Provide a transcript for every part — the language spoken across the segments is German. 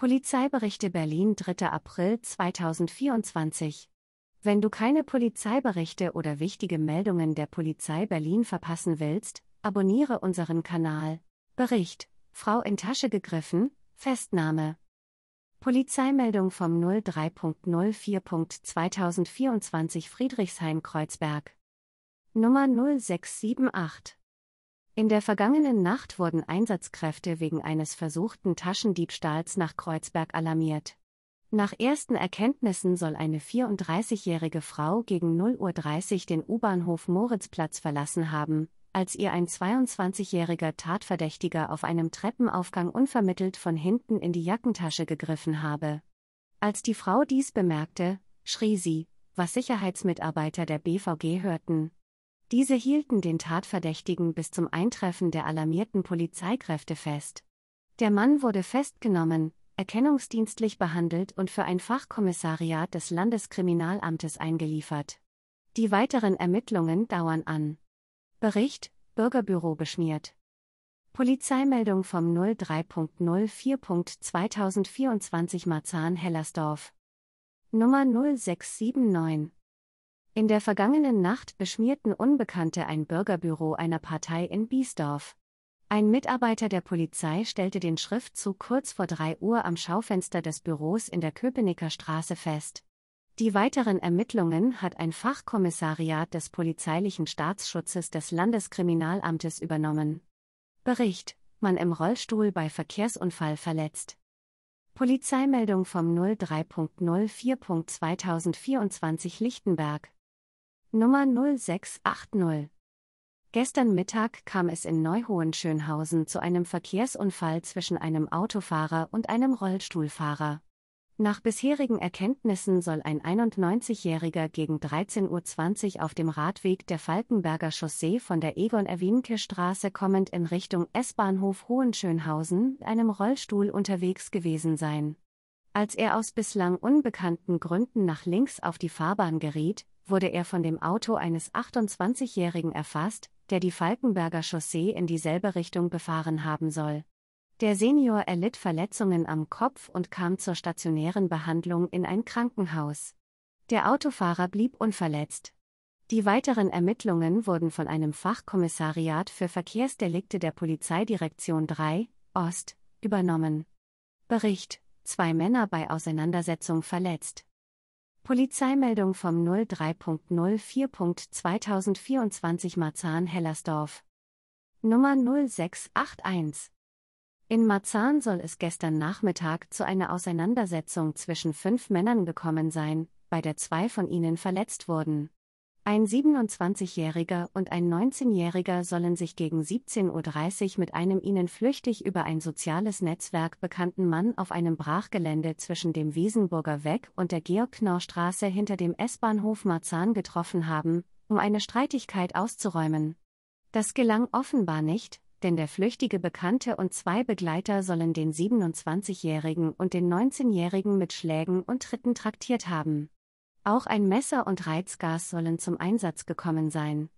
Polizeiberichte Berlin 3. April 2024 Wenn du keine Polizeiberichte oder wichtige Meldungen der Polizei Berlin verpassen willst, abonniere unseren Kanal. Bericht: Frau in Tasche gegriffen, Festnahme. Polizeimeldung vom 03.04.2024 Friedrichshain-Kreuzberg. Nummer 0678 in der vergangenen Nacht wurden Einsatzkräfte wegen eines versuchten Taschendiebstahls nach Kreuzberg alarmiert. Nach ersten Erkenntnissen soll eine 34-jährige Frau gegen 0.30 Uhr den U-Bahnhof Moritzplatz verlassen haben, als ihr ein 22-jähriger Tatverdächtiger auf einem Treppenaufgang unvermittelt von hinten in die Jackentasche gegriffen habe. Als die Frau dies bemerkte, schrie sie, was Sicherheitsmitarbeiter der BVG hörten. Diese hielten den Tatverdächtigen bis zum Eintreffen der alarmierten Polizeikräfte fest. Der Mann wurde festgenommen, erkennungsdienstlich behandelt und für ein Fachkommissariat des Landeskriminalamtes eingeliefert. Die weiteren Ermittlungen dauern an. Bericht Bürgerbüro beschmiert. Polizeimeldung vom 03.04.2024 Marzahn-Hellersdorf. Nummer 0679 in der vergangenen Nacht beschmierten Unbekannte ein Bürgerbüro einer Partei in Biesdorf. Ein Mitarbeiter der Polizei stellte den Schriftzug kurz vor 3 Uhr am Schaufenster des Büros in der Köpenicker Straße fest. Die weiteren Ermittlungen hat ein Fachkommissariat des polizeilichen Staatsschutzes des Landeskriminalamtes übernommen. Bericht: Mann im Rollstuhl bei Verkehrsunfall verletzt. Polizeimeldung vom 03.04.2024 Lichtenberg. Nummer 0680. Gestern Mittag kam es in Neuhohenschönhausen zu einem Verkehrsunfall zwischen einem Autofahrer und einem Rollstuhlfahrer. Nach bisherigen Erkenntnissen soll ein 91-Jähriger gegen 13.20 Uhr auf dem Radweg der Falkenberger Chaussee von der Egon-Erwinke-Straße kommend in Richtung S-Bahnhof Hohenschönhausen mit einem Rollstuhl unterwegs gewesen sein. Als er aus bislang unbekannten Gründen nach links auf die Fahrbahn geriet, wurde er von dem Auto eines 28-Jährigen erfasst, der die Falkenberger Chaussee in dieselbe Richtung befahren haben soll. Der Senior erlitt Verletzungen am Kopf und kam zur stationären Behandlung in ein Krankenhaus. Der Autofahrer blieb unverletzt. Die weiteren Ermittlungen wurden von einem Fachkommissariat für Verkehrsdelikte der Polizeidirektion 3 Ost übernommen. Bericht: Zwei Männer bei Auseinandersetzung verletzt. Polizeimeldung vom 03.04.2024 Marzahn-Hellersdorf. Nummer 0681. In Marzahn soll es gestern Nachmittag zu einer Auseinandersetzung zwischen fünf Männern gekommen sein, bei der zwei von ihnen verletzt wurden. Ein 27-Jähriger und ein 19-Jähriger sollen sich gegen 17.30 Uhr mit einem ihnen flüchtig über ein soziales Netzwerk bekannten Mann auf einem Brachgelände zwischen dem Wiesenburger Weg und der Georg-Knorr-Straße hinter dem S-Bahnhof Marzahn getroffen haben, um eine Streitigkeit auszuräumen. Das gelang offenbar nicht, denn der flüchtige Bekannte und zwei Begleiter sollen den 27-Jährigen und den 19-Jährigen mit Schlägen und Tritten traktiert haben. Auch ein Messer und Reizgas sollen zum Einsatz gekommen sein.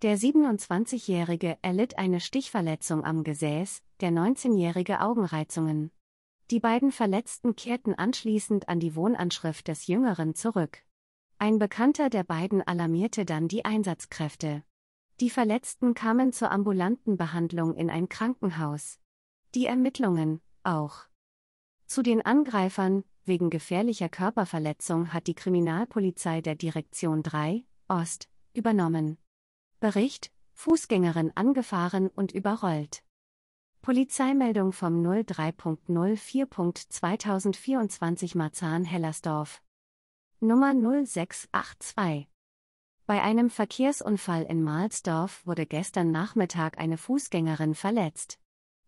Der 27-Jährige erlitt eine Stichverletzung am Gesäß, der 19-Jährige Augenreizungen. Die beiden Verletzten kehrten anschließend an die Wohnanschrift des Jüngeren zurück. Ein Bekannter der beiden alarmierte dann die Einsatzkräfte. Die Verletzten kamen zur ambulanten Behandlung in ein Krankenhaus. Die Ermittlungen, auch. Zu den Angreifern, Wegen gefährlicher Körperverletzung hat die Kriminalpolizei der Direktion 3 Ost übernommen. Bericht: Fußgängerin angefahren und überrollt. Polizeimeldung vom 03.04.2024 Marzahn-Hellersdorf. Nummer 0682. Bei einem Verkehrsunfall in Mahlsdorf wurde gestern Nachmittag eine Fußgängerin verletzt.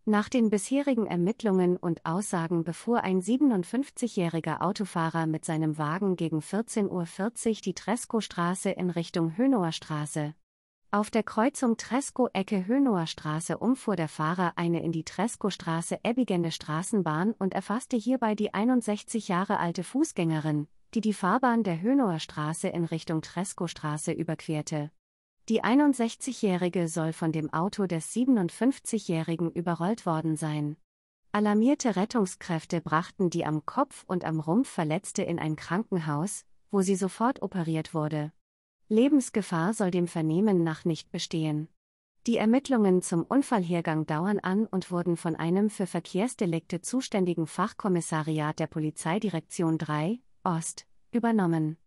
Nach den bisherigen Ermittlungen und Aussagen befuhr ein 57-jähriger Autofahrer mit seinem Wagen gegen 14.40 Uhr die tresco straße in Richtung Hönower Straße. Auf der Kreuzung tresco ecke Hönower Straße umfuhr der Fahrer eine in die tresco straße ebbigende Straßenbahn und erfasste hierbei die 61 Jahre alte Fußgängerin, die die Fahrbahn der Hönower Straße in Richtung tresco straße überquerte. Die 61-Jährige soll von dem Auto des 57-Jährigen überrollt worden sein. Alarmierte Rettungskräfte brachten die am Kopf und am Rumpf Verletzte in ein Krankenhaus, wo sie sofort operiert wurde. Lebensgefahr soll dem Vernehmen nach nicht bestehen. Die Ermittlungen zum Unfallhergang dauern an und wurden von einem für Verkehrsdelikte zuständigen Fachkommissariat der Polizeidirektion 3, Ost, übernommen.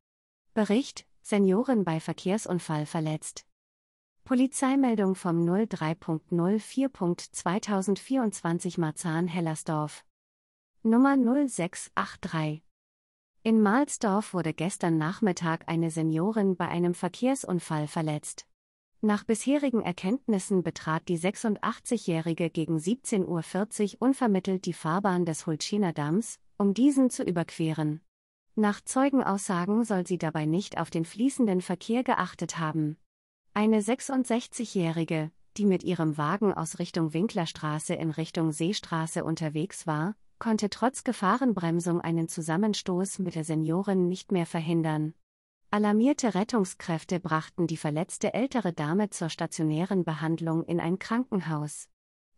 Bericht: Senioren bei Verkehrsunfall verletzt. Polizeimeldung vom 03.04.2024 Marzahn-Hellersdorf. Nummer 0683. In Mahlsdorf wurde gestern Nachmittag eine Seniorin bei einem Verkehrsunfall verletzt. Nach bisherigen Erkenntnissen betrat die 86-Jährige gegen 17.40 Uhr unvermittelt die Fahrbahn des Hultschiner Dams, um diesen zu überqueren. Nach Zeugenaussagen soll sie dabei nicht auf den fließenden Verkehr geachtet haben. Eine 66-Jährige, die mit ihrem Wagen aus Richtung Winklerstraße in Richtung Seestraße unterwegs war, konnte trotz Gefahrenbremsung einen Zusammenstoß mit der Seniorin nicht mehr verhindern. Alarmierte Rettungskräfte brachten die verletzte ältere Dame zur stationären Behandlung in ein Krankenhaus.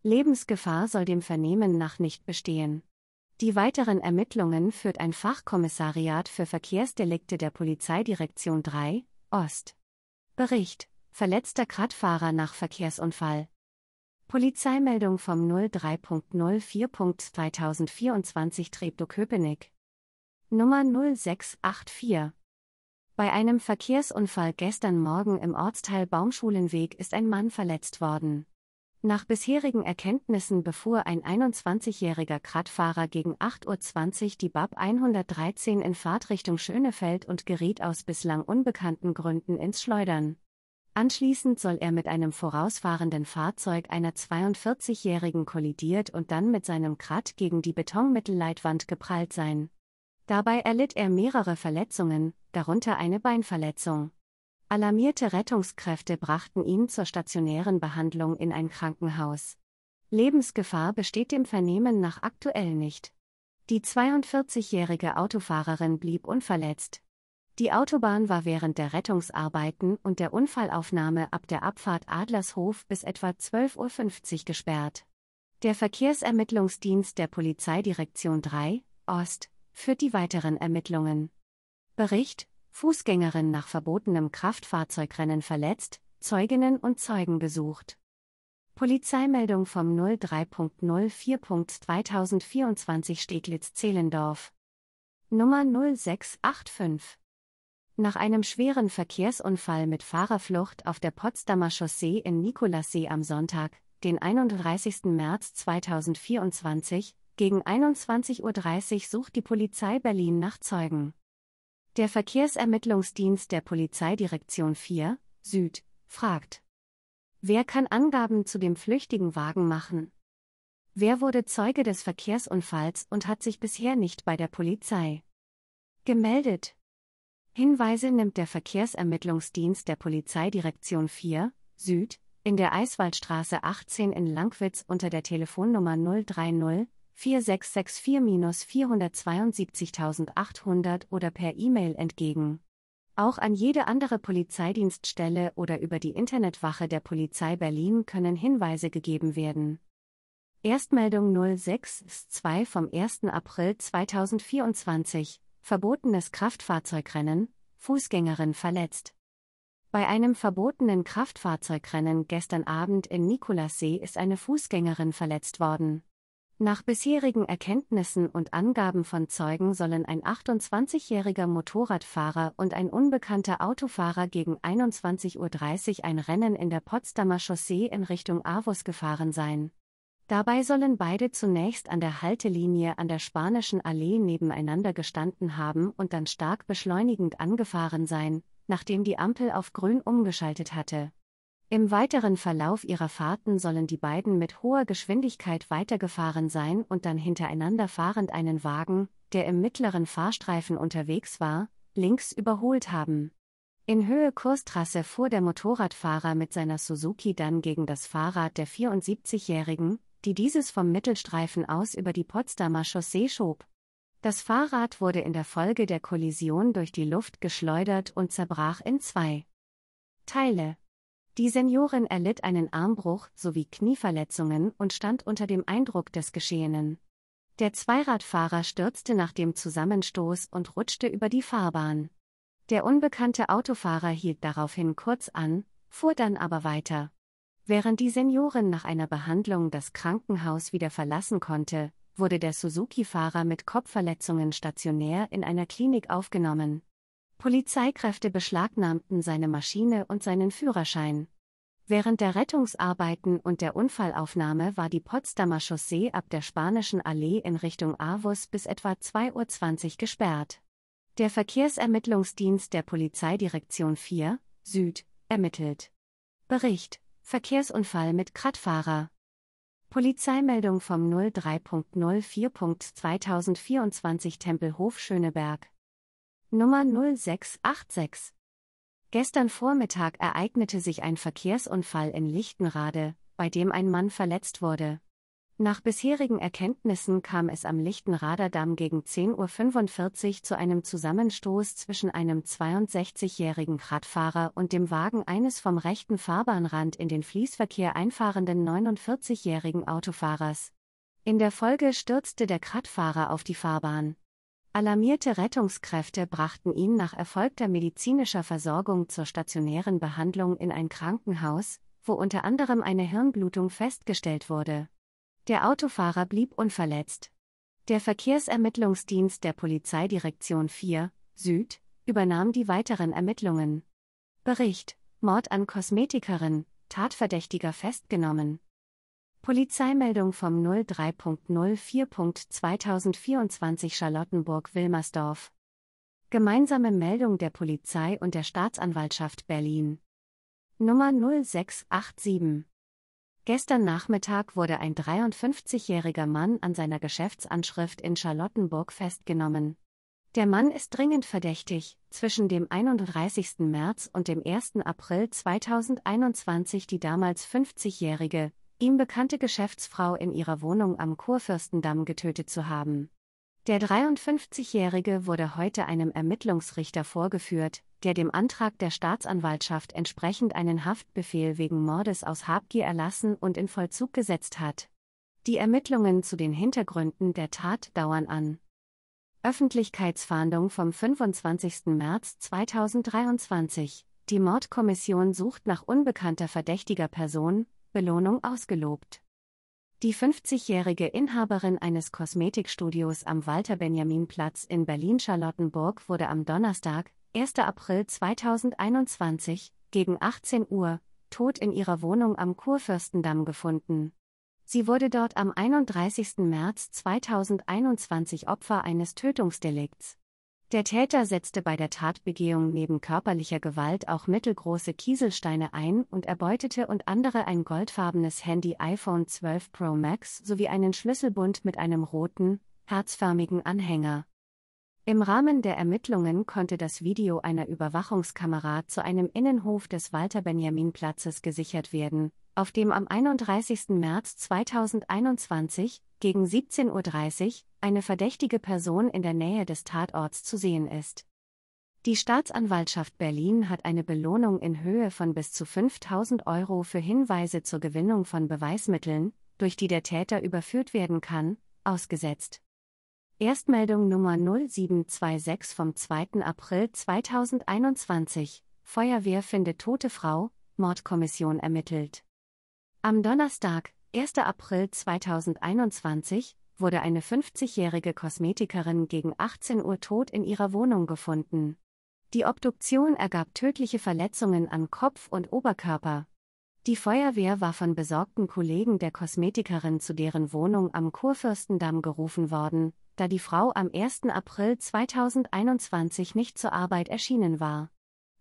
Lebensgefahr soll dem Vernehmen nach nicht bestehen. Die weiteren Ermittlungen führt ein Fachkommissariat für Verkehrsdelikte der Polizeidirektion 3, Ost. Bericht Verletzter Kradfahrer nach Verkehrsunfall. Polizeimeldung vom 03.04.2024 Treptow-Köpenick. Nummer 0684. Bei einem Verkehrsunfall gestern Morgen im Ortsteil Baumschulenweg ist ein Mann verletzt worden. Nach bisherigen Erkenntnissen befuhr ein 21-jähriger Kradfahrer gegen 8.20 Uhr die BAP 113 in Fahrtrichtung Schönefeld und geriet aus bislang unbekannten Gründen ins Schleudern. Anschließend soll er mit einem vorausfahrenden Fahrzeug einer 42-Jährigen kollidiert und dann mit seinem Krat gegen die Betonmittelleitwand geprallt sein. Dabei erlitt er mehrere Verletzungen, darunter eine Beinverletzung. Alarmierte Rettungskräfte brachten ihn zur stationären Behandlung in ein Krankenhaus. Lebensgefahr besteht dem Vernehmen nach aktuell nicht. Die 42-jährige Autofahrerin blieb unverletzt. Die Autobahn war während der Rettungsarbeiten und der Unfallaufnahme ab der Abfahrt Adlershof bis etwa 12.50 Uhr gesperrt. Der Verkehrsermittlungsdienst der Polizeidirektion 3, Ost, führt die weiteren Ermittlungen. Bericht: Fußgängerin nach verbotenem Kraftfahrzeugrennen verletzt, Zeuginnen und Zeugen gesucht. Polizeimeldung vom 03.04.2024 Steglitz-Zehlendorf. Nummer 0685 nach einem schweren Verkehrsunfall mit Fahrerflucht auf der Potsdamer Chaussee in Nikolassee am Sonntag, den 31. März 2024, gegen 21.30 Uhr sucht die Polizei Berlin nach Zeugen. Der Verkehrsermittlungsdienst der Polizeidirektion 4, Süd, fragt. Wer kann Angaben zu dem flüchtigen Wagen machen? Wer wurde Zeuge des Verkehrsunfalls und hat sich bisher nicht bei der Polizei gemeldet? Hinweise nimmt der Verkehrsermittlungsdienst der Polizeidirektion 4 Süd in der Eiswaldstraße 18 in Langwitz unter der Telefonnummer 030 4664-472800 oder per E-Mail entgegen. Auch an jede andere Polizeidienststelle oder über die Internetwache der Polizei Berlin können Hinweise gegeben werden. Erstmeldung 06-2 vom 1. April 2024 verbotenes Kraftfahrzeugrennen, Fußgängerin verletzt. Bei einem verbotenen Kraftfahrzeugrennen gestern Abend in Nikolassee ist eine Fußgängerin verletzt worden. Nach bisherigen Erkenntnissen und Angaben von Zeugen sollen ein 28-jähriger Motorradfahrer und ein unbekannter Autofahrer gegen 21.30 Uhr ein Rennen in der Potsdamer Chaussee in Richtung Avus gefahren sein. Dabei sollen beide zunächst an der Haltelinie an der Spanischen Allee nebeneinander gestanden haben und dann stark beschleunigend angefahren sein, nachdem die Ampel auf Grün umgeschaltet hatte. Im weiteren Verlauf ihrer Fahrten sollen die beiden mit hoher Geschwindigkeit weitergefahren sein und dann hintereinander fahrend einen Wagen, der im mittleren Fahrstreifen unterwegs war, links überholt haben. In Höhe Kurstrasse fuhr der Motorradfahrer mit seiner Suzuki dann gegen das Fahrrad der 74-Jährigen, die dieses vom Mittelstreifen aus über die Potsdamer Chaussee schob. Das Fahrrad wurde in der Folge der Kollision durch die Luft geschleudert und zerbrach in zwei Teile. Die Seniorin erlitt einen Armbruch sowie Knieverletzungen und stand unter dem Eindruck des Geschehenen. Der Zweiradfahrer stürzte nach dem Zusammenstoß und rutschte über die Fahrbahn. Der unbekannte Autofahrer hielt daraufhin kurz an, fuhr dann aber weiter. Während die Seniorin nach einer Behandlung das Krankenhaus wieder verlassen konnte, wurde der Suzuki-Fahrer mit Kopfverletzungen stationär in einer Klinik aufgenommen. Polizeikräfte beschlagnahmten seine Maschine und seinen Führerschein. Während der Rettungsarbeiten und der Unfallaufnahme war die Potsdamer Chaussee ab der Spanischen Allee in Richtung Avus bis etwa 2.20 Uhr gesperrt. Der Verkehrsermittlungsdienst der Polizeidirektion 4, Süd, ermittelt. Bericht Verkehrsunfall mit Kradfahrer. Polizeimeldung vom 03.04.2024 Tempelhof Schöneberg. Nummer 0686. Gestern Vormittag ereignete sich ein Verkehrsunfall in Lichtenrade, bei dem ein Mann verletzt wurde. Nach bisherigen Erkenntnissen kam es am lichten Raderdamm gegen 10.45 Uhr zu einem Zusammenstoß zwischen einem 62-jährigen Radfahrer und dem Wagen eines vom rechten Fahrbahnrand in den Fließverkehr einfahrenden 49-jährigen Autofahrers. In der Folge stürzte der Radfahrer auf die Fahrbahn. Alarmierte Rettungskräfte brachten ihn nach erfolgter medizinischer Versorgung zur stationären Behandlung in ein Krankenhaus, wo unter anderem eine Hirnblutung festgestellt wurde. Der Autofahrer blieb unverletzt. Der Verkehrsermittlungsdienst der Polizeidirektion 4 Süd übernahm die weiteren Ermittlungen. Bericht: Mord an Kosmetikerin, Tatverdächtiger festgenommen. Polizeimeldung vom 03.04.2024 Charlottenburg-Wilmersdorf. Gemeinsame Meldung der Polizei und der Staatsanwaltschaft Berlin. Nummer 0687 Gestern Nachmittag wurde ein 53-jähriger Mann an seiner Geschäftsanschrift in Charlottenburg festgenommen. Der Mann ist dringend verdächtig, zwischen dem 31. März und dem 1. April 2021 die damals 50-jährige, ihm bekannte Geschäftsfrau in ihrer Wohnung am Kurfürstendamm getötet zu haben. Der 53-jährige wurde heute einem Ermittlungsrichter vorgeführt, der dem Antrag der Staatsanwaltschaft entsprechend einen Haftbefehl wegen Mordes aus Habgier erlassen und in Vollzug gesetzt hat. Die Ermittlungen zu den Hintergründen der Tat dauern an. Öffentlichkeitsfahndung vom 25. März 2023. Die Mordkommission sucht nach unbekannter verdächtiger Person, Belohnung ausgelobt. Die 50-jährige Inhaberin eines Kosmetikstudios am Walter-Benjamin-Platz in Berlin-Charlottenburg wurde am Donnerstag, 1. April 2021, gegen 18 Uhr, tot in ihrer Wohnung am Kurfürstendamm gefunden. Sie wurde dort am 31. März 2021 Opfer eines Tötungsdelikts. Der Täter setzte bei der Tatbegehung neben körperlicher Gewalt auch mittelgroße Kieselsteine ein und erbeutete und andere ein goldfarbenes Handy iPhone 12 Pro Max sowie einen Schlüsselbund mit einem roten, herzförmigen Anhänger. Im Rahmen der Ermittlungen konnte das Video einer Überwachungskamera zu einem Innenhof des Walter-Benjamin-Platzes gesichert werden, auf dem am 31. März 2021 gegen 17.30 Uhr eine verdächtige Person in der Nähe des Tatorts zu sehen ist. Die Staatsanwaltschaft Berlin hat eine Belohnung in Höhe von bis zu 5000 Euro für Hinweise zur Gewinnung von Beweismitteln, durch die der Täter überführt werden kann, ausgesetzt. Erstmeldung Nummer 0726 vom 2. April 2021. Feuerwehr findet tote Frau, Mordkommission ermittelt. Am Donnerstag, 1. April 2021, wurde eine 50-jährige Kosmetikerin gegen 18 Uhr tot in ihrer Wohnung gefunden. Die Obduktion ergab tödliche Verletzungen an Kopf und Oberkörper. Die Feuerwehr war von besorgten Kollegen der Kosmetikerin zu deren Wohnung am Kurfürstendamm gerufen worden, da die Frau am 1. April 2021 nicht zur Arbeit erschienen war.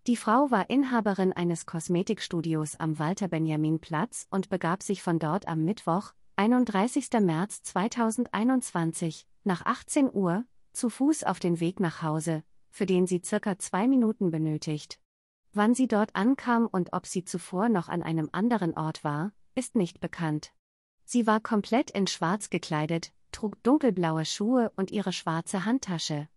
Die Frau war Inhaberin eines Kosmetikstudios am Walter Benjamin Platz und begab sich von dort am Mittwoch, 31. März 2021, nach 18 Uhr, zu Fuß auf den Weg nach Hause, für den sie circa zwei Minuten benötigt. Wann sie dort ankam und ob sie zuvor noch an einem anderen Ort war, ist nicht bekannt. Sie war komplett in Schwarz gekleidet, trug dunkelblaue Schuhe und ihre schwarze Handtasche.